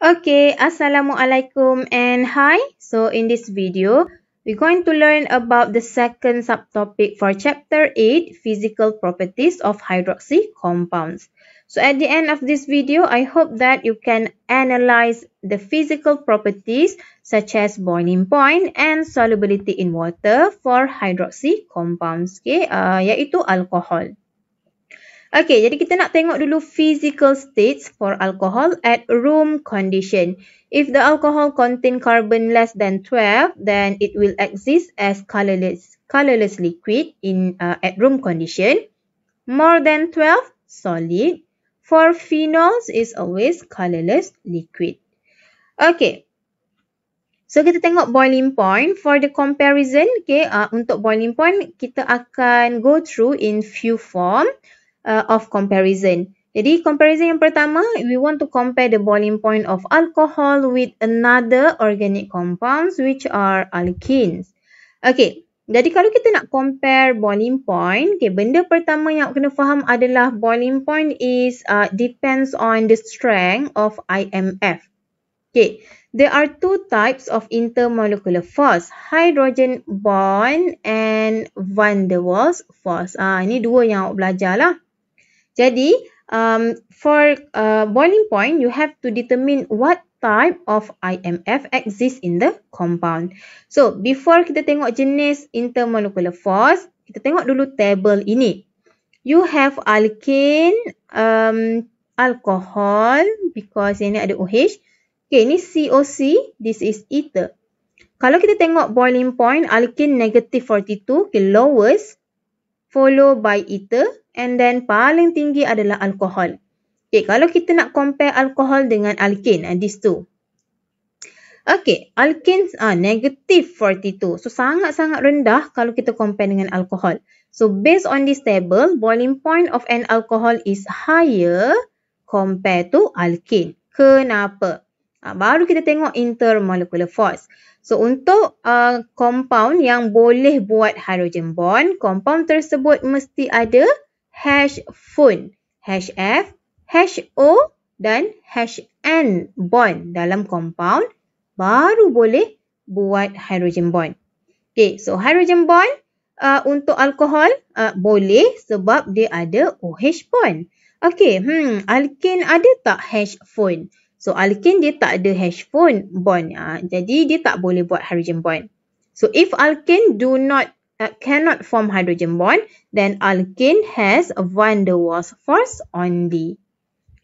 Okay, Assalamualaikum and hi. So in this video, we're going to learn about the second subtopic for chapter 8, physical properties of hydroxy compounds. So at the end of this video, I hope that you can analyze the physical properties such as boiling point and solubility in water for hydroxy compounds, okay, uh, yaitu alcohol. Okay, jadi kita nak tengok dulu physical states for alcohol at room condition. If the alcohol contain carbon less than 12, then it will exist as colorless, colorless liquid in uh, at room condition. More than 12, solid. For phenols, is always colorless liquid. Okay. So, kita tengok boiling point. For the comparison, okay, uh, untuk boiling point, kita akan go through in few form uh, of comparison. Jadi comparison yang pertama, we want to compare the boiling point of alcohol with another organic compounds which are alkenes. Okay, jadi kalau kita nak compare boiling point, okay, benda pertama yang kena faham adalah boiling point is uh, depends on the strength of IMF. Okay, there are two types of intermolecular force, hydrogen bond and van der Waals force. Ah, uh, ini dua yang awak belajar lah. Jadi, um, for uh, boiling point, you have to determine what type of IMF exists in the compound. So, before kita tengok jenis intermolecular force, kita tengok dulu table ini. You have alkane, um, alcohol, because ini ada OH. Okay, ini COC, this is ether. Kalau kita tengok boiling point, alkane negative 42, okay, lowest followed by ether and then paling tinggi adalah alkohol. Okay, kalau kita nak compare alkohol dengan alkin, uh, these two. Okay, alkin uh, negative 42. So, sangat-sangat rendah kalau kita compare dengan alkohol. So, based on this table, boiling point of an alcohol is higher compared to alkane. Kenapa? Ah, baru kita tengok intermolecular force. So untuk uh, compound yang boleh buat hydrogen bond, compound tersebut mesti ada H-phone, HF, HO dan HN bond dalam compound baru boleh buat hydrogen bond. Okay, so hydrogen bond uh, untuk alkohol uh, boleh sebab dia ada OH bond. Okay, hmm, alkin ada tak H-phone? So alkin dia tak ada hash pun bond. Ha, jadi dia tak boleh buat hydrogen bond. So if alkin do not uh, cannot form hydrogen bond, then alkin has van der Waals force only.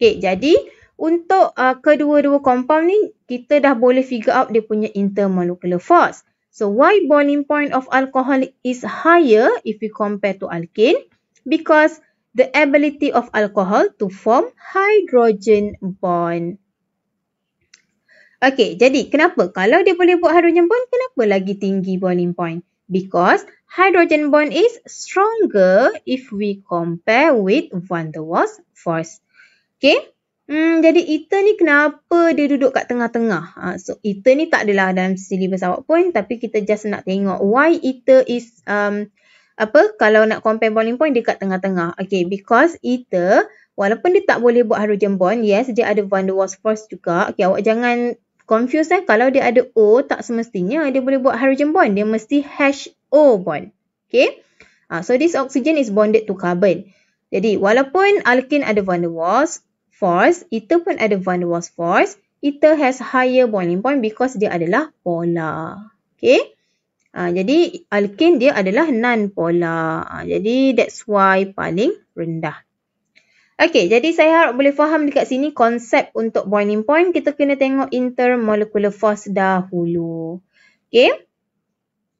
Okay, jadi untuk uh, kedua-dua compound ni kita dah boleh figure out dia punya intermolecular force. So why boiling point of alcohol is higher if we compare to alkene? Because the ability of alcohol to form hydrogen bond. Okey, jadi kenapa? Kalau dia boleh buat hydrogen bond, kenapa lagi tinggi boiling point? Because hydrogen bond is stronger if we compare with van der Waals force. Okey? Hmm, jadi ether ni kenapa dia duduk kat tengah-tengah? Ha, so ether ni tak adalah dalam silibus awak pun tapi kita just nak tengok why ether is um, apa kalau nak compare boiling point dia kat tengah-tengah. Okay because ether walaupun dia tak boleh buat hydrogen bond yes dia ada van der Waals force juga. Okay awak jangan confuse eh kalau dia ada O tak semestinya dia boleh buat hydrogen bond. Dia mesti hash O bond. Okay. Uh, so this oxygen is bonded to carbon. Jadi walaupun alkene ada van der Waals force, ether pun ada van der Waals force, ether has higher boiling point because dia adalah polar. Okay. Uh, jadi alkene dia adalah non-polar. Uh, jadi that's why paling rendah. Okay, jadi saya harap boleh faham dekat sini konsep untuk boiling point. Kita kena tengok intermolecular force dahulu. Okay.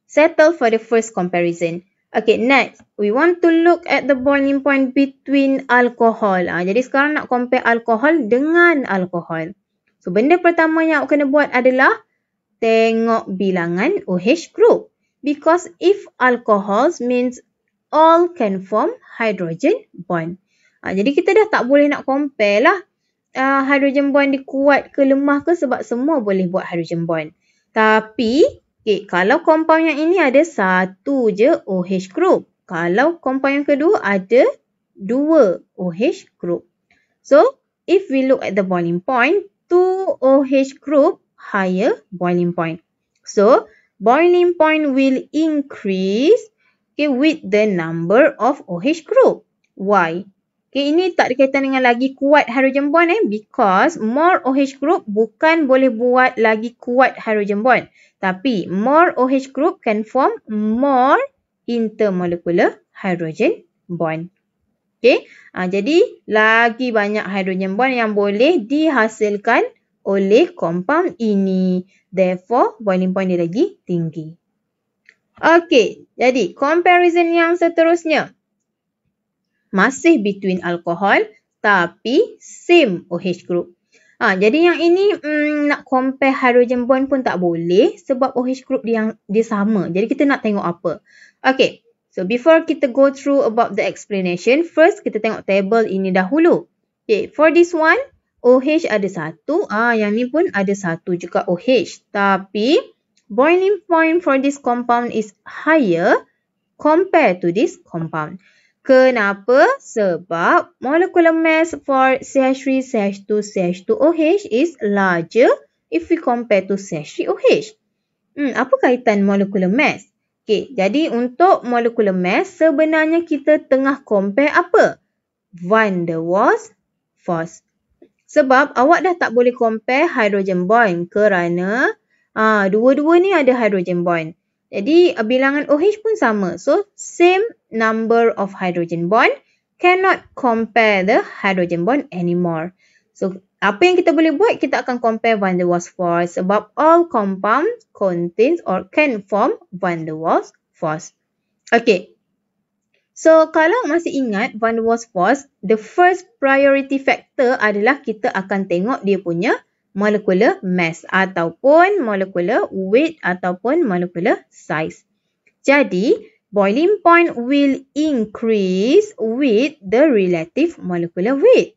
Settle for the first comparison. Okay, next. We want to look at the boiling point between alcohol. Ha, jadi sekarang nak compare alcohol dengan alcohol. So, benda pertama yang awak kena buat adalah tengok bilangan OH group. Because if alcohols means all can form hydrogen bond. Ha, jadi kita dah tak boleh nak compare lah uh, hydrogen bond dia kuat ke lemah ke sebab semua boleh buat hydrogen bond. Tapi okay, kalau compound yang ini ada satu je OH group. Kalau compound yang kedua ada dua OH group. So if we look at the boiling point, two OH group higher boiling point. So boiling point will increase okay, with the number of OH group. Why? Okay, ini tak ada kaitan dengan lagi kuat hydrogen bond eh because more OH group bukan boleh buat lagi kuat hydrogen bond. Tapi more OH group can form more intermolecular hydrogen bond. Okay, ha, ah, jadi lagi banyak hydrogen bond yang boleh dihasilkan oleh compound ini. Therefore, boiling point dia lagi tinggi. Okay, jadi comparison yang seterusnya masih between alkohol, tapi same OH group. Ha, jadi yang ini hmm, nak compare hydrogen bond pun tak boleh sebab OH group dia yang dia sama. Jadi kita nak tengok apa. Okay, so before kita go through about the explanation, first kita tengok table ini dahulu. Okay, for this one, OH ada satu. Ah, yang ni pun ada satu juga OH. Tapi boiling point for this compound is higher compared to this compound. Kenapa? Sebab molekul mass for CH3, CH2, CH2OH is larger if we compare to CH3OH. Hmm, apa kaitan molekul mass? Okay, jadi untuk molekul mass, sebenarnya kita tengah compare apa? Van der Waals force. Sebab awak dah tak boleh compare hydrogen bond kerana ah, dua-dua ni ada hydrogen bond. Jadi uh, bilangan OH pun sama. So same number of hydrogen bond cannot compare the hydrogen bond anymore. So apa yang kita boleh buat kita akan compare van der Waals force sebab all compound contains or can form van der Waals force. Okay. So kalau masih ingat van der Waals force, the first priority factor adalah kita akan tengok dia punya uh, molecular mass ataupun molecular weight ataupun molecular size. Jadi, boiling point will increase with the relative molecular weight.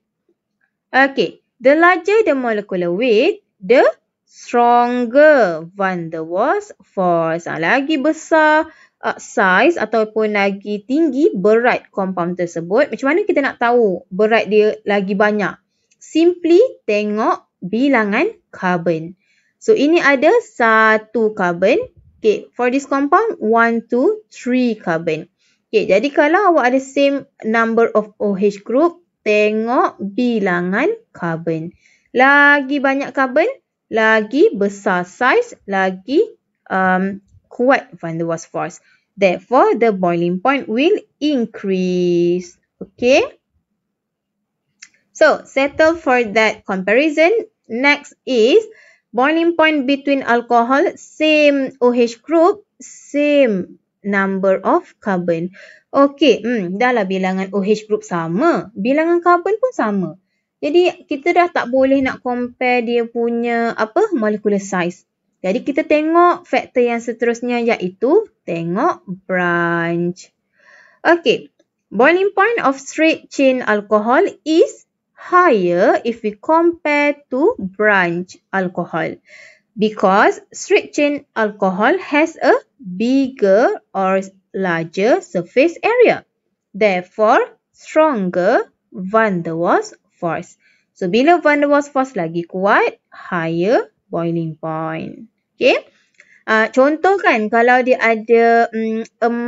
Okay, the larger the molecular weight, the stronger van der Waals force. Ha, lagi besar uh, size ataupun lagi tinggi berat kompaun tersebut. Macam mana kita nak tahu berat dia lagi banyak? Simply tengok bilangan karbon. So ini ada satu karbon. Okay, for this compound, one, two, three carbon. Okay, jadi kalau awak ada same number of OH group, tengok bilangan carbon. Lagi banyak carbon, lagi besar size, lagi um, kuat van der Waals force. Therefore, the boiling point will increase. Okay. So, settle for that comparison. Next is boiling point between alcohol, same OH group, same number of carbon. Okay, hmm, dah lah bilangan OH group sama. Bilangan carbon pun sama. Jadi, kita dah tak boleh nak compare dia punya apa molecular size. Jadi, kita tengok faktor yang seterusnya iaitu tengok branch. Okay, boiling point of straight chain alcohol is higher if we compare to branch alcohol because straight chain alcohol has a bigger or larger surface area. Therefore, stronger van der Waals force. So, bila van der Waals force lagi kuat, higher boiling point. Okay. Uh, ah, contoh kan, kalau dia ada um,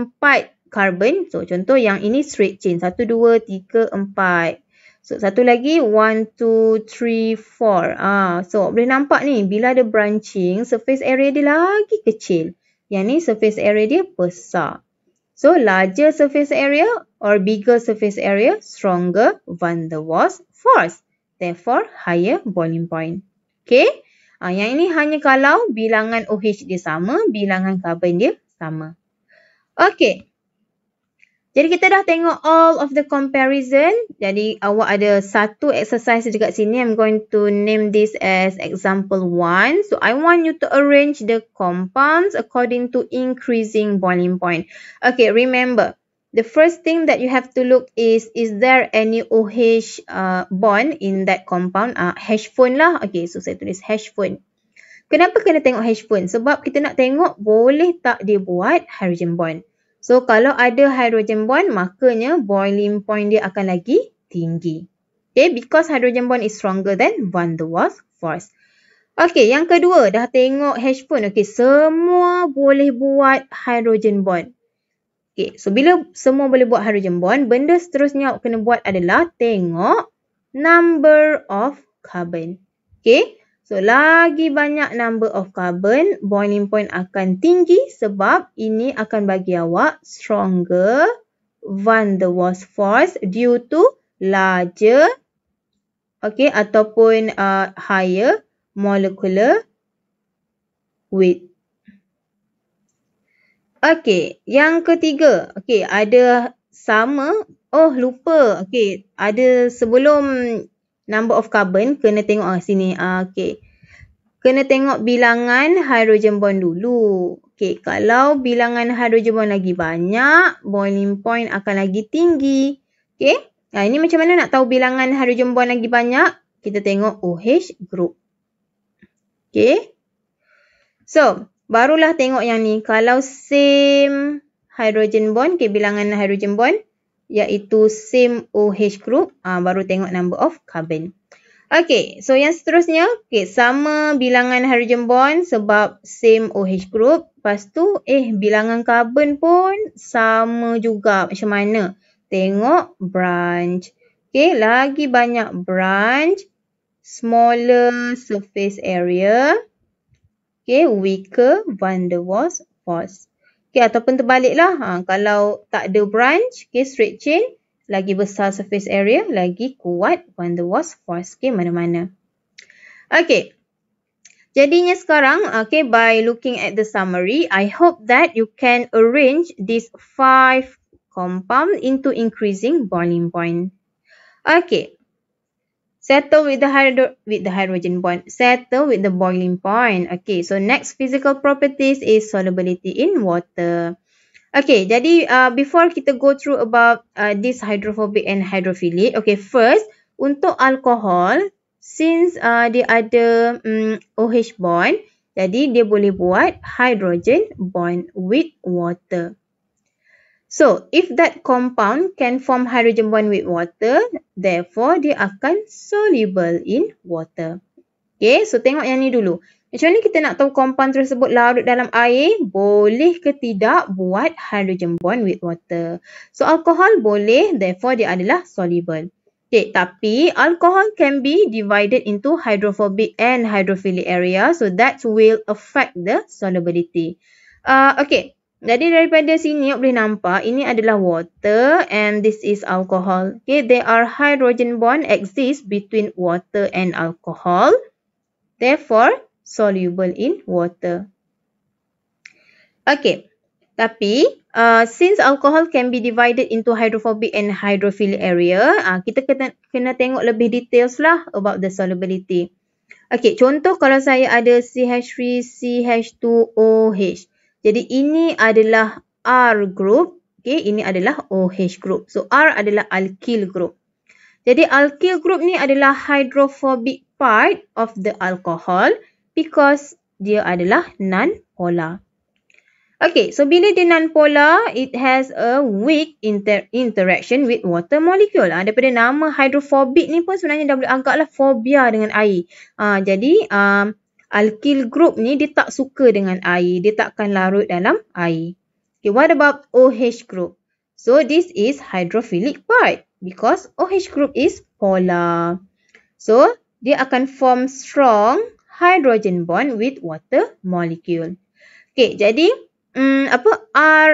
empat carbon So, contoh yang ini straight chain. Satu, dua, tiga, empat. So, satu lagi, one, two, three, four. Ah, so, boleh nampak ni, bila ada branching, surface area dia lagi kecil. Yang ni, surface area dia besar. So, larger surface area or bigger surface area, stronger van der Waals force. Therefore, higher boiling point. Okay? Ah, yang ini hanya kalau bilangan OH dia sama, bilangan carbon dia sama. Okay. Jadi kita dah tengok all of the comparison. Jadi awak ada satu exercise dekat sini. I'm going to name this as example one. So I want you to arrange the compounds according to increasing boiling point. Okay, remember. The first thing that you have to look is, is there any OH uh, bond in that compound? Uh, hash phone lah. Okay, so saya tulis hash phone. Kenapa kena tengok hash phone? Sebab kita nak tengok boleh tak dia buat hydrogen bond. So kalau ada hydrogen bond, makanya boiling point dia akan lagi tinggi. Okay, because hydrogen bond is stronger than van der Waals force. Okay, yang kedua dah tengok H pun. Okay, semua boleh buat hydrogen bond. Okay, so bila semua boleh buat hydrogen bond, benda seterusnya awak kena buat adalah tengok number of carbon. Okay, So, lagi banyak number of carbon, boiling point akan tinggi sebab ini akan bagi awak stronger van der Waals force due to larger okay, ataupun uh, higher molecular weight. Okay, yang ketiga, okay, ada sama, oh lupa, okay, ada sebelum number of carbon kena tengok ah sini ah okey kena tengok bilangan hydrogen bond dulu Okay, kalau bilangan hydrogen bond lagi banyak boiling point akan lagi tinggi Okay? nah ini macam mana nak tahu bilangan hydrogen bond lagi banyak kita tengok OH group Okay? so barulah tengok yang ni kalau same hydrogen bond okey bilangan hydrogen bond iaitu same OH group uh, baru tengok number of carbon. Okay, so yang seterusnya, okay, sama bilangan hydrogen bond sebab same OH group. Lepas tu, eh, bilangan carbon pun sama juga. Macam mana? Tengok branch. Okay, lagi banyak branch. Smaller surface area. Okay, weaker van der Waals force. Okay, ataupun terbaliklah. Ha, kalau tak ada branch, okay, straight chain, lagi besar surface area, lagi kuat when the was force, okay, mana-mana. Okay. Jadinya sekarang, okay, by looking at the summary, I hope that you can arrange these five compound into increasing boiling point. Okay, Settle with the hydro with the hydrogen bond. Settle with the boiling point. Okay, so next physical properties is solubility in water. Okay, jadi uh, before kita go through about uh, this hydrophobic and hydrophilic. Okay, first untuk alkohol, since uh, dia ada um, OH bond, jadi dia boleh buat hydrogen bond with water. So, if that compound can form hydrogen bond with water, therefore dia akan soluble in water. Okay, so tengok yang ni dulu. Macam mana kita nak tahu compound tersebut larut dalam air? Boleh ke tidak buat hydrogen bond with water? So, alcohol boleh, therefore dia adalah soluble. Okay, tapi alcohol can be divided into hydrophobic and hydrophilic area. So, that will affect the solubility. Uh, okay. Okay. Jadi daripada sini awak boleh nampak ini adalah water and this is alcohol. Okay, there are hydrogen bond exist between water and alcohol. Therefore, soluble in water. Okay, tapi uh, since alcohol can be divided into hydrophobic and hydrophilic area, uh, kita kena, kena tengok lebih details lah about the solubility. Okay, contoh kalau saya ada CH3CH2OH. Jadi ini adalah R group. Okay, ini adalah OH group. So R adalah alkyl group. Jadi alkyl group ni adalah hydrophobic part of the alcohol because dia adalah non-polar. Okay, so bila dia non-polar, it has a weak inter interaction with water molecule. Ha, daripada nama hydrophobic ni pun sebenarnya dah boleh anggap phobia dengan air. Ha, jadi, um, alkyl group ni dia tak suka dengan air. Dia takkan larut dalam air. Okay, what about OH group? So, this is hydrophilic part because OH group is polar. So, dia akan form strong hydrogen bond with water molecule. Okay, jadi um, apa R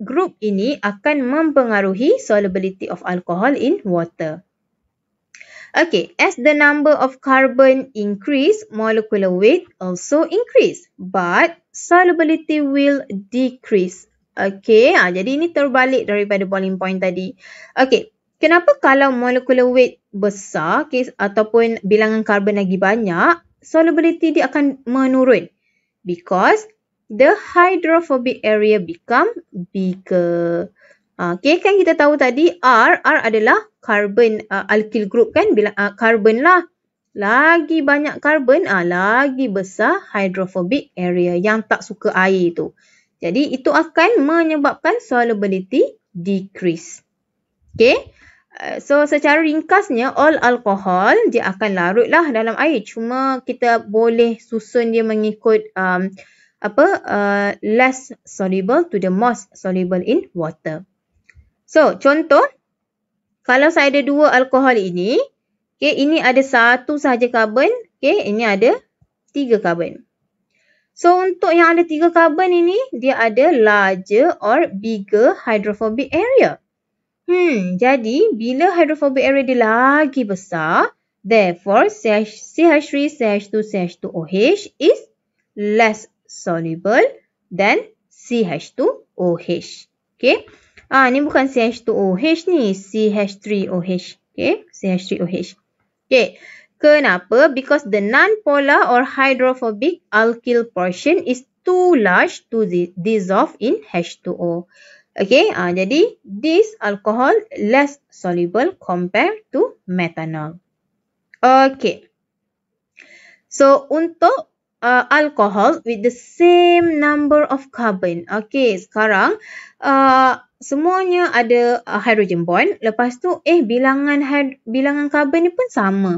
group ini akan mempengaruhi solubility of alcohol in water. Okay, as the number of carbon increase, molecular weight also increase. But solubility will decrease. Okay, ha, jadi ini terbalik daripada boiling point tadi. Okay, kenapa kalau molecular weight besar okay, ataupun bilangan karbon lagi banyak, solubility dia akan menurun? Because the hydrophobic area become bigger. Okay, ah, kan kita tahu tadi R, R adalah carbon uh, alkyl group kan? Bila uh, carbon lah. Lagi banyak carbon, uh, lagi besar hydrophobic area yang tak suka air tu. Jadi, itu akan menyebabkan solubility decrease. Okay, uh, so secara ringkasnya, all alcohol dia akan larut lah dalam air. Cuma kita boleh susun dia mengikut um, apa uh, less soluble to the most soluble in water. So, contoh. Kalau saya ada dua alkohol ini. Okay, ini ada satu sahaja karbon. Okay, ini ada tiga karbon. So, untuk yang ada tiga karbon ini, dia ada larger or bigger hydrophobic area. Hmm, jadi bila hydrophobic area dia lagi besar, therefore CH3, CH2, CH2OH is less soluble than CH2OH. Okay. Ah ni bukan CH2OH ni. CH3OH. Okay. CH3OH. Okay. Kenapa? Because the non-polar or hydrophobic alkyl portion is too large to dissolve in H2O. Okay. ah jadi, this alcohol less soluble compared to methanol. Okay. So, untuk uh, alcohol with the same number of carbon. Okay, sekarang uh, semuanya ada uh, hydrogen bond. Lepas tu, eh bilangan bilangan carbon ni pun sama.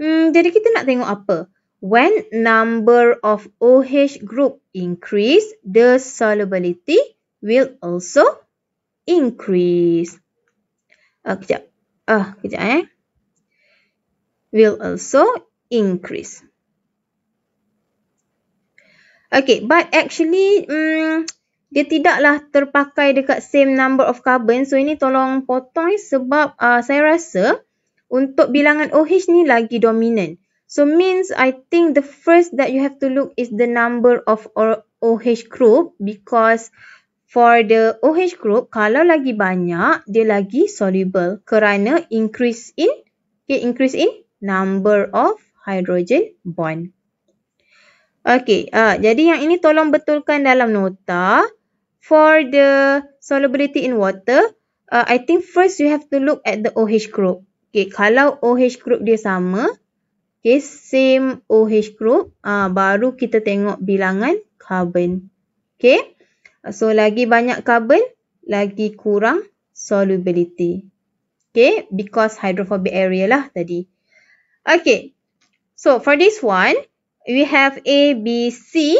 Hmm, jadi kita nak tengok apa? When number of OH group increase, the solubility will also increase. Ah, uh, kejap. Ah, uh, kejap eh. Will also increase. Okay, but actually um, dia tidaklah terpakai dekat same number of carbon. So ini tolong potong sebab uh, saya rasa untuk bilangan OH ni lagi dominant. So means I think the first that you have to look is the number of OH group because for the OH group kalau lagi banyak dia lagi soluble kerana increase in okay, increase in number of hydrogen bond. Okey, uh, jadi yang ini tolong betulkan dalam nota. For the solubility in water, uh, I think first you have to look at the OH group. Okey, kalau OH group dia sama, okay, same OH group, uh, baru kita tengok bilangan carbon. Okey, so lagi banyak carbon, lagi kurang solubility. Okay, because hydrophobic area lah tadi. Okay, so for this one, we have A, B, C,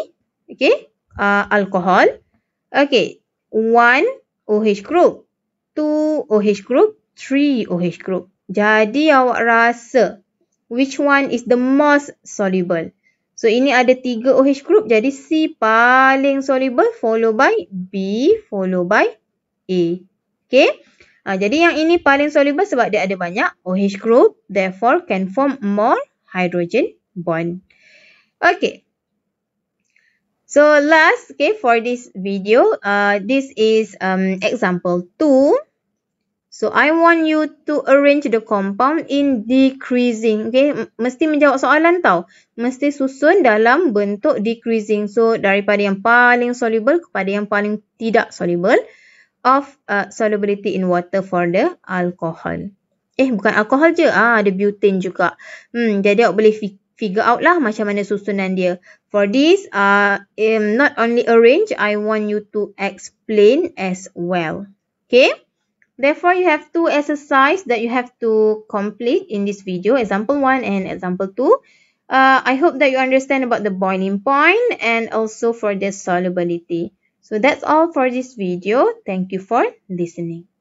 okay, uh, alcohol, okay, 1 OH group, 2 OH group, 3 OH group. Jadi awak rasa which one is the most soluble? So ini ada 3 OH group, jadi C paling soluble followed by B followed by A, okay. Ha, jadi yang ini paling soluble sebab dia ada banyak OH group, therefore can form more hydrogen bond. Okay. So last, okay, for this video, uh, this is um, example two. So I want you to arrange the compound in decreasing. Okay, mesti menjawab soalan tau. Mesti susun dalam bentuk decreasing. So daripada yang paling soluble kepada yang paling tidak soluble of uh, solubility in water for the alcohol. Eh, bukan alcohol je. Ah, ada butane juga. Hmm, jadi awak boleh fikir figure out lah macam mana susunan dia. For this, uh, um, not only arrange, I want you to explain as well. Okay? Therefore, you have two exercise that you have to complete in this video. Example 1 and example 2. Uh, I hope that you understand about the boiling point and also for the solubility. So that's all for this video. Thank you for listening.